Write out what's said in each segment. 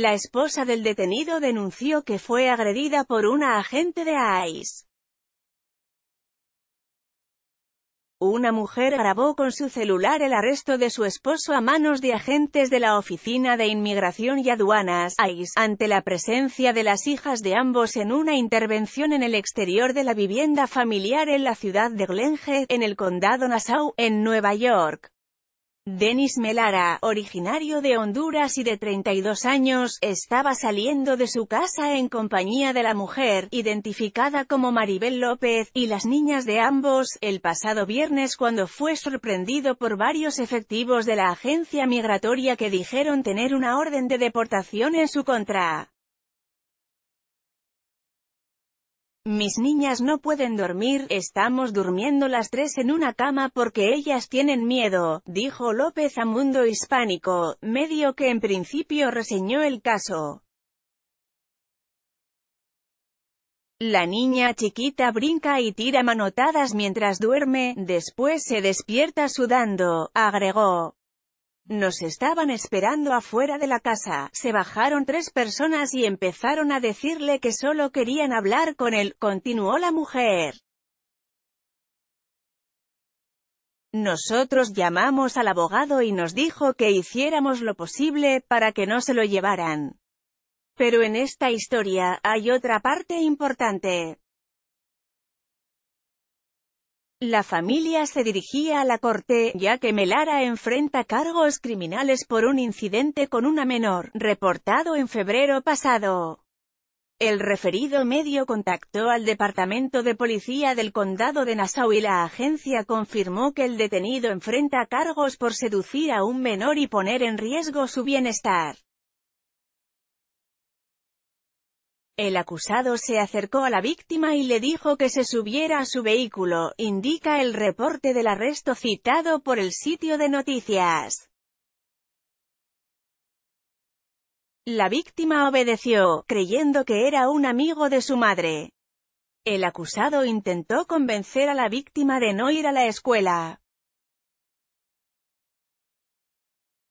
La esposa del detenido denunció que fue agredida por una agente de ICE. Una mujer grabó con su celular el arresto de su esposo a manos de agentes de la Oficina de Inmigración y Aduanas, ICE, ante la presencia de las hijas de ambos en una intervención en el exterior de la vivienda familiar en la ciudad de Glenhead, en el condado Nassau, en Nueva York. Denis Melara, originario de Honduras y de 32 años, estaba saliendo de su casa en compañía de la mujer, identificada como Maribel López, y las niñas de ambos, el pasado viernes cuando fue sorprendido por varios efectivos de la agencia migratoria que dijeron tener una orden de deportación en su contra. Mis niñas no pueden dormir, estamos durmiendo las tres en una cama porque ellas tienen miedo, dijo López a Mundo Hispánico, medio que en principio reseñó el caso. La niña chiquita brinca y tira manotadas mientras duerme, después se despierta sudando, agregó. Nos estaban esperando afuera de la casa, se bajaron tres personas y empezaron a decirle que solo querían hablar con él, continuó la mujer. Nosotros llamamos al abogado y nos dijo que hiciéramos lo posible para que no se lo llevaran. Pero en esta historia, hay otra parte importante. La familia se dirigía a la corte, ya que Melara enfrenta cargos criminales por un incidente con una menor, reportado en febrero pasado. El referido medio contactó al Departamento de Policía del Condado de Nassau y la agencia confirmó que el detenido enfrenta cargos por seducir a un menor y poner en riesgo su bienestar. El acusado se acercó a la víctima y le dijo que se subiera a su vehículo, indica el reporte del arresto citado por el sitio de noticias. La víctima obedeció, creyendo que era un amigo de su madre. El acusado intentó convencer a la víctima de no ir a la escuela,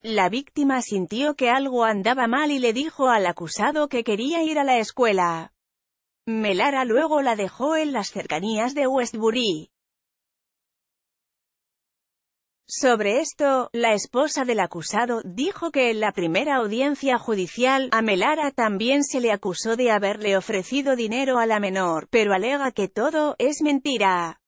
La víctima sintió que algo andaba mal y le dijo al acusado que quería ir a la escuela. Melara luego la dejó en las cercanías de Westbury. Sobre esto, la esposa del acusado dijo que en la primera audiencia judicial, a Melara también se le acusó de haberle ofrecido dinero a la menor, pero alega que todo es mentira.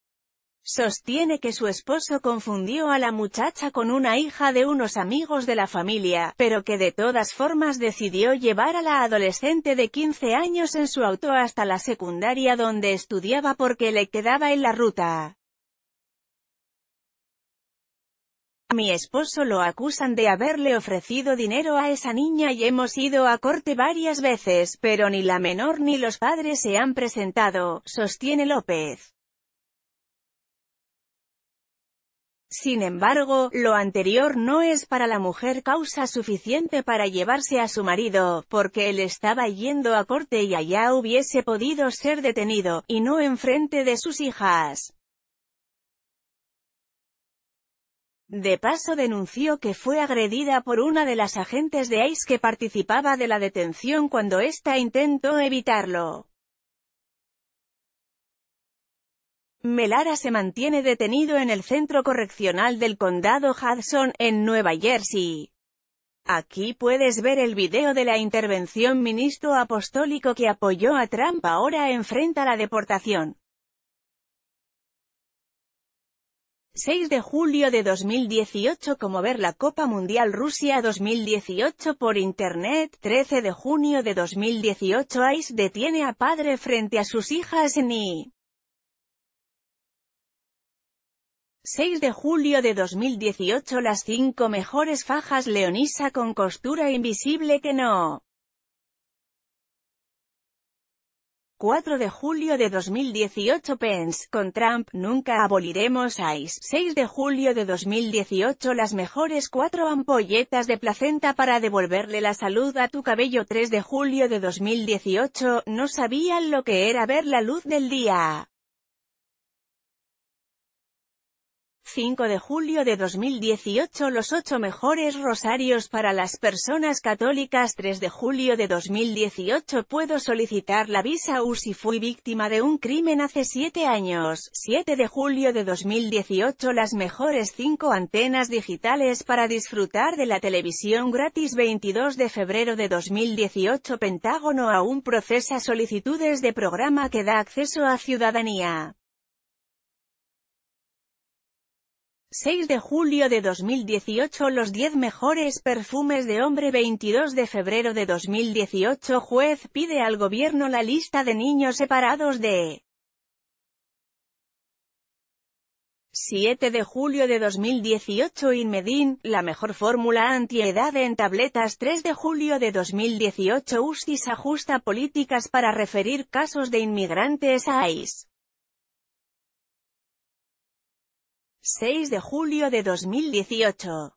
Sostiene que su esposo confundió a la muchacha con una hija de unos amigos de la familia, pero que de todas formas decidió llevar a la adolescente de 15 años en su auto hasta la secundaria donde estudiaba porque le quedaba en la ruta. A mi esposo lo acusan de haberle ofrecido dinero a esa niña y hemos ido a corte varias veces, pero ni la menor ni los padres se han presentado, sostiene López. Sin embargo, lo anterior no es para la mujer causa suficiente para llevarse a su marido, porque él estaba yendo a corte y allá hubiese podido ser detenido, y no enfrente de sus hijas. De paso denunció que fue agredida por una de las agentes de ICE que participaba de la detención cuando ésta intentó evitarlo. Melara se mantiene detenido en el centro correccional del condado Hudson, en Nueva Jersey. Aquí puedes ver el video de la intervención ministro apostólico que apoyó a Trump ahora enfrenta la deportación. 6 de julio de 2018 como ver la Copa Mundial Rusia 2018 por Internet 13 de junio de 2018 ICE detiene a padre frente a sus hijas en 6 de julio de 2018 Las 5 mejores fajas Leonisa con costura invisible que no. 4 de julio de 2018 Pence, con Trump, nunca aboliremos ICE. 6 de julio de 2018 Las mejores 4 ampolletas de placenta para devolverle la salud a tu cabello 3 de julio de 2018 No sabían lo que era ver la luz del día. 5 de julio de 2018 Los 8 mejores rosarios para las personas católicas 3 de julio de 2018 Puedo solicitar la visa U si fui víctima de un crimen hace 7 años 7 de julio de 2018 Las mejores 5 antenas digitales para disfrutar de la televisión gratis 22 de febrero de 2018 Pentágono aún procesa solicitudes de programa que da acceso a ciudadanía 6 de julio de 2018 Los 10 mejores perfumes de hombre 22 de febrero de 2018 Juez pide al gobierno la lista de niños separados de 7 de julio de 2018 Inmedin, la mejor fórmula anti-edad en tabletas 3 de julio de 2018 Ustis ajusta políticas para referir casos de inmigrantes a ICE. 6 de julio de 2018.